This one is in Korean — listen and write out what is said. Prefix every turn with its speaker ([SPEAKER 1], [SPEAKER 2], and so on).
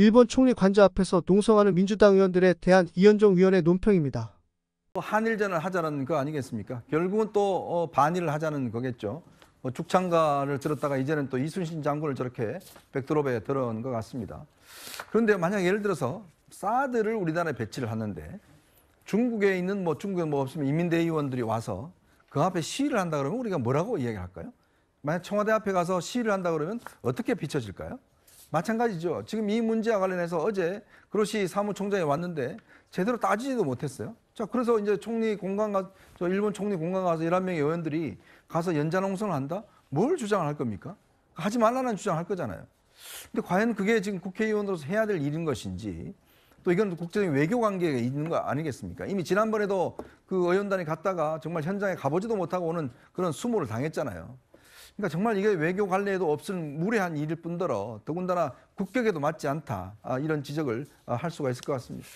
[SPEAKER 1] 일본 총리 관저 앞에서 농성하는 민주당 의원들에 대한 이현종 위원의 논평입니다.
[SPEAKER 2] 한일전을 하자는 거 아니겠습니까? 결국은 또 어, 반일을 하자는 거겠죠. 뭐 죽창가를 들었다가 이제는 또 이순신 장군을 저렇게 백드롭에 들어온 것 같습니다. 그런데 만약 예를 들어서 사드를 우리나라에 배치를 하는데 중국에 있는 뭐 중국에 뭐 없으면 인민대의원들이 와서 그 앞에 시위를 한다 그러면 우리가 뭐라고 이야기 할까요? 만약 청와대 앞에 가서 시위를 한다 그러면 어떻게 비춰질까요? 마찬가지죠. 지금 이 문제와 관련해서 어제 그로시 사무총장이 왔는데 제대로 따지지도 못했어요. 자, 그래서 이제 총리 공간 가, 저 일본 총리 공간 가서 11명의 의원들이 가서 연좌농성을 한다? 뭘 주장을 할 겁니까? 하지 말라는 주장할 을 거잖아요. 근데 과연 그게 지금 국회의원으로서 해야 될 일인 것인지 또 이건 국제적인 외교 관계가 있는 거 아니겠습니까? 이미 지난번에도 그 의원단이 갔다가 정말 현장에 가보지도 못하고 오는 그런 수모를 당했잖아요. 그러니까 정말 이게 외교 관례에도 없을 무례한 일일 뿐더러 더군다나 국격에도 맞지 않다 아, 이런 지적을 아, 할 수가 있을 것 같습니다.